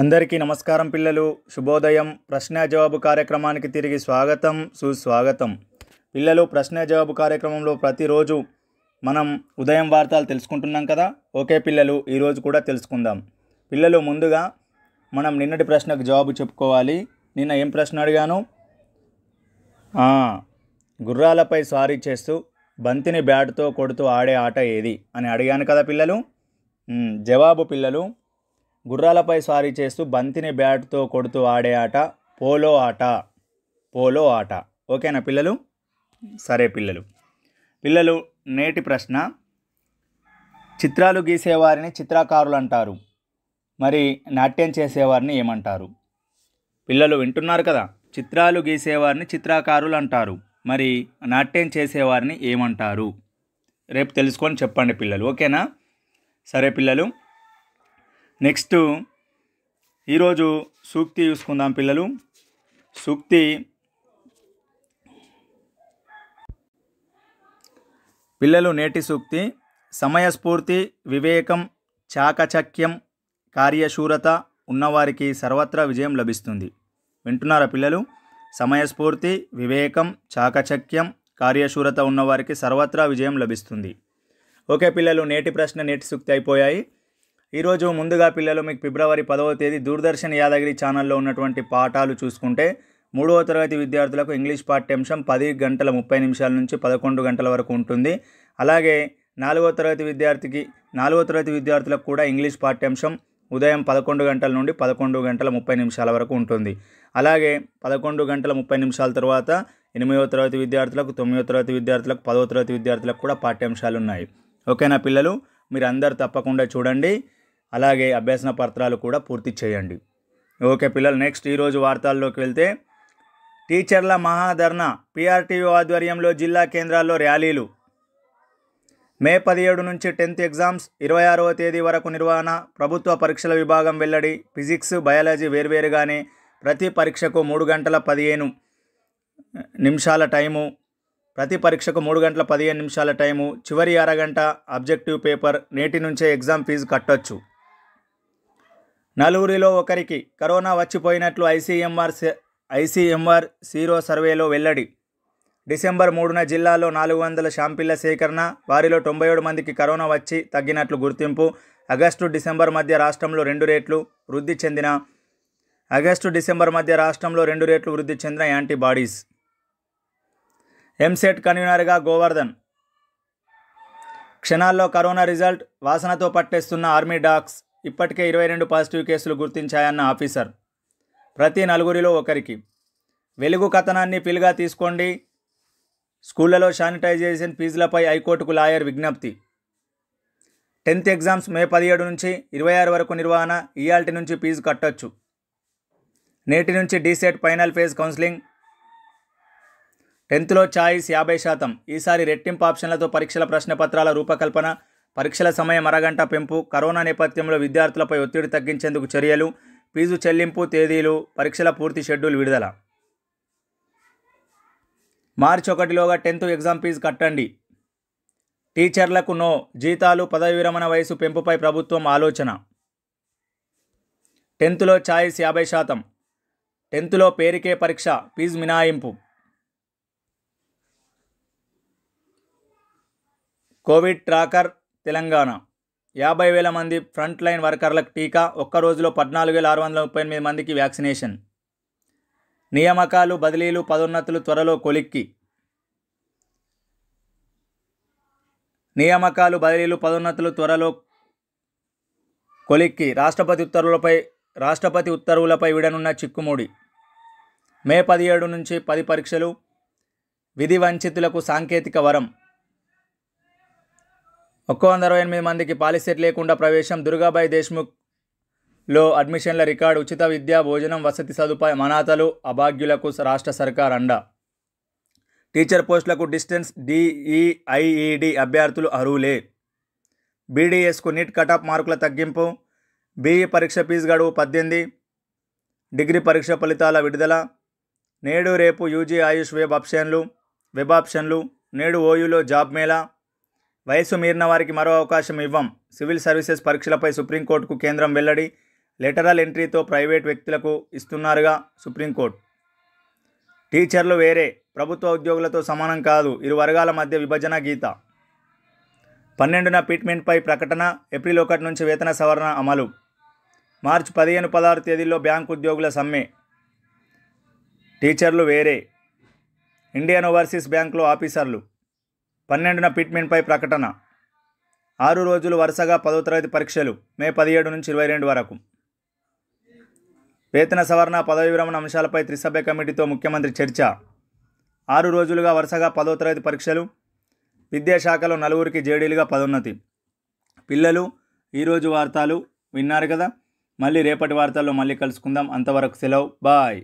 అందరికీ నమస్కారం పిల్లలు శుభోదయం ప్రశ్న జవాబు కార్యక్రమానికి తిరిగి స్వాగతం సుస్వాగతం పిల్లలు ప్రశ్న జవాబు కార్యక్రమంలో ప్రతిరోజు మనం ఉదయం వార్తలు తెలుసుకుంటున్నాం కదా ఓకే పిల్లలు ఈరోజు కూడా తెలుసుకుందాం పిల్లలు ముందుగా మనం నిన్నటి ప్రశ్నకు జవాబు చెప్పుకోవాలి నిన్న ఏం ప్రశ్న అడిగాను గుర్రాలపై సారీ చేస్తూ బంతిని బ్యాట్తో కొడుతూ ఆడే ఆట ఏది అని అడిగాను కదా పిల్లలు జవాబు పిల్లలు గుర్రాలపై సారీ చేస్తూ బంతిని బ్యాట్తో కొడుతూ ఆడే ఆట పోలో ఆట పోలో ఆట ఓకేనా పిల్లలు సరే పిల్లలు పిల్లలు నేటి ప్రశ్న చిత్రాలు గీసేవారిని చిత్రకారులు అంటారు మరి నాట్యం చేసేవారిని ఏమంటారు పిల్లలు వింటున్నారు కదా చిత్రాలు గీసేవారిని చిత్రకారులు అంటారు మరి నాట్యం చేసేవారిని ఏమంటారు రేపు తెలుసుకొని చెప్పండి పిల్లలు ఓకేనా సరే పిల్లలు నెక్స్ట్ ఈరోజు సూక్తి చూసుకుందాం పిల్లలు సూక్తి పిల్లలు నేటి సూక్తి సమయస్ఫూర్తి వివేకం చాకచక్యం కార్యశూరత ఉన్నవారికి సర్వత్రా విజయం లభిస్తుంది వింటున్నారా పిల్లలు సమయస్ఫూర్తి వివేకం చాకచక్యం కార్యశూరత ఉన్నవారికి సర్వత్రా విజయం లభిస్తుంది ఓకే పిల్లలు నేటి ప్రశ్న నేటి సూక్తి అయిపోయాయి ఈరోజు ముందుగా పిల్లలు మీకు ఫిబ్రవరి పదవ తేదీ దూరదర్శన్ యాదగిరి ఛానల్లో ఉన్నటువంటి పాఠాలు చూసుకుంటే మూడవ తరగతి విద్యార్థులకు ఇంగ్లీష్ పాఠ్యాంశం పది గంటల ముప్పై నిమిషాల నుంచి పదకొండు గంటల వరకు ఉంటుంది అలాగే నాలుగో తరగతి విద్యార్థికి నాలుగో తరగతి విద్యార్థులకు కూడా ఇంగ్లీష్ పాఠ్యాంశం ఉదయం పదకొండు గంటల నుండి పదకొండు గంటల ముప్పై నిమిషాల వరకు ఉంటుంది అలాగే పదకొండు గంటల ముప్పై నిమిషాల తర్వాత ఎనిమిదవ తరగతి విద్యార్థులకు తొమ్మిదవ తరగతి విద్యార్థులకు పదవ తరగతి విద్యార్థులకు కూడా పాఠ్యాంశాలు ఉన్నాయి ఓకేనా పిల్లలు మీరు అందరు తప్పకుండా చూడండి అలాగే అభ్యసన పత్రాలు కూడా పూర్తి చేయండి ఓకే పిల్లలు నెక్స్ట్ ఈరోజు వార్తల్లోకి వెళ్తే టీచర్ల మహాధర్ణ పీఆర్టీఓ ఆధ్వర్యంలో జిల్లా కేంద్రాల్లో ర్యాలీలు మే పదిహేడు నుంచి టెన్త్ ఎగ్జామ్స్ ఇరవై ఆరవ తేదీ వరకు నిర్వహణ ప్రభుత్వ పరీక్షల విభాగం వెల్లడి ఫిజిక్స్ బయాలజీ వేర్వేరుగానే ప్రతి పరీక్షకు మూడు గంటల పదిహేను నిమిషాల టైము ప్రతి పరీక్షకు మూడు గంటల పదిహేను నిమిషాల టైము చివరి అరగంట అబ్జెక్టివ్ పేపర్ నేటి నుంచే ఎగ్జామ్ ఫీజు కట్టొచ్చు నలుగురిలో ఒకరికి కరోనా వచ్చిపోయినట్లు ఐసీఎంఆర్ ఐసీఎంఆర్ సీరో సర్వేలో వెల్లడి డిసెంబర్ మూడున జిల్లాలో నాలుగు వందల షాంపిళ్ల సేకరణ వారిలో తొంభై ఏడు మందికి కరోనా వచ్చి తగ్గినట్లు గుర్తింపు ఆగస్టు డిసెంబర్ మధ్య రాష్ట్రంలో రెండు రేట్లు వృద్ధి చెందిన ఆగస్టు డిసెంబర్ మధ్య రాష్ట్రంలో రెండు రేట్లు వృద్ధి చెందిన యాంటీబాడీస్ ఎంసెట్ కన్వీనర్గా గోవర్ధన్ క్షణాల్లో కరోనా రిజల్ట్ వాసనతో పట్టేస్తున్న ఆర్మీ డాక్స్ ఇప్పటికే ఇరవై రెండు పాజిటివ్ కేసులు గుర్తించాయన్న ఆఫీసర్ ప్రతి నలుగురిలో ఒకరికి వెలుగు కథనాన్ని పిలుగా తీసుకోండి స్కూళ్లలో శానిటైజేషన్ ఫీజులపై హైకోర్టుకు లాయర్ విజ్ఞప్తి టెన్త్ ఎగ్జామ్స్ మే పదిహేడు నుంచి ఇరవై ఆరు వరకు నిర్వహణ ఈఆల్టీ నుంచి ఫీజు కట్టొచ్చు నేటి నుంచి డీసెట్ ఫైనల్ ఫేజ్ కౌన్సిలింగ్ టెన్త్లో ఛాయిస్ యాభై శాతం ఈసారి రెట్టింపు ఆప్షన్లతో పరీక్షల ప్రశ్నపత్రాల రూపకల్పన పరీక్షల సమయం అరగంట పెంపు కరోనా నేపథ్యంలో విద్యార్థులపై ఒత్తిడి తగ్గించేందుకు చర్యలు ఫీజు చెల్లింపు తేదీలు పరీక్షల పూర్తి షెడ్యూల్ విడుదల మార్చి ఒకటిలోగా టెన్త్ ఎగ్జామ్ ఫీజు కట్టండి టీచర్లకు నో జీతాలు పదవి విరమణ వయసు పెంపుపై ప్రభుత్వం ఆలోచన టెన్త్లో ఛాయిస్ యాభై శాతం టెన్త్లో పేరికే పరీక్ష ఫీజు మినాయింపు కోవిడ్ ట్రాకర్ తెలంగాణ యాభై వేల మంది ఫ్రంట్ లైన్ వర్కర్లకు టీకా ఒక్క రోజులో పద్నాలుగు వేల ఆరు వందల ముప్పై ఎనిమిది మందికి వ్యాక్సినేషన్ నియామకాలు బదిలీలు పదోన్నతులు త్వరలో కొలిక్కి నియామకాలు బదిలీలు పదోన్నతులు త్వరలో కొలిక్కి రాష్ట్రపతి ఉత్తర్వులపై రాష్ట్రపతి ఉత్తర్వులపై విడనున్న చిక్కుముడి మే పదిహేడు నుంచి పది పరీక్షలు విధి వంచితులకు సాంకేతిక వరం ఒక్క వంద అరవై ఎనిమిది మందికి పాలిసెట్ లేకుండా ప్రవేశం దుర్గాబాయి దేశ్ముఖ్ లో అడ్మిషన్ల రికార్డు ఉచిత విద్య భోజనం వసతి సదుపాయ మనాతలు అభాగ్యులకు రాష్ట్ర సర్కార్ అండ టీచర్ పోస్టులకు డిస్టెన్స్ డిఈఐఈడి అభ్యర్థులు అర్హులే బీడీఎస్కు నీట్ కటాప్ మార్కుల తగ్గింపు బీఈ పరీక్ష ఫీజు గడువు పద్దెనిమిది డిగ్రీ పరీక్ష ఫలితాల విడుదల నేడు రేపు యూజీ ఆయుష్ వెబ్ ఆప్షన్లు వెబ్ ఆప్షన్లు నేడు ఓయూలో జాబ్ మేళా వయస్సు మీరిన వారికి మరో అవకాశం ఇవ్వం సివిల్ సర్వీసెస్ పరీక్షలపై సుప్రీంకోర్టుకు కేంద్రం వెల్లడి లెటరల్ ఎంట్రీతో ప్రైవేట్ వ్యక్తులకు ఇస్తున్నారుగా సుప్రీంకోర్టు టీచర్లు వేరే ప్రభుత్వ ఉద్యోగులతో సమానం కాదు ఇరు వర్గాల మధ్య విభజన గీత పన్నెండున పిట్మెంట్పై ప్రకటన ఏప్రిల్ ఒకటి నుంచి వేతన సవరణ అమలు మార్చి పదిహేను పదహారు తేదీల్లో బ్యాంకు ఉద్యోగుల సమ్మె టీచర్లు వేరే ఇండియన్ ఓవర్సీస్ బ్యాంకులో ఆఫీసర్లు పన్నెండున పిట్మెంట్పై ప్రకటన ఆరు రోజులు వరుసగా పదో తరగతి పరీక్షలు మే పదిహేడు నుంచి ఇరవై రెండు వరకు వేతన సవరణ పదవి విరమణ అంశాలపై త్రిసభ్య కమిటీతో ముఖ్యమంత్రి చర్చ ఆరు రోజులుగా వరుసగా పదో తరగతి పరీక్షలు విద్యాశాఖలో నలుగురికి జేడీలుగా పదోన్నతి పిల్లలు ఈరోజు వార్తలు విన్నారు కదా మళ్ళీ రేపటి వార్తల్లో మళ్ళీ కలుసుకుందాం అంతవరకు సెలవు బాయ్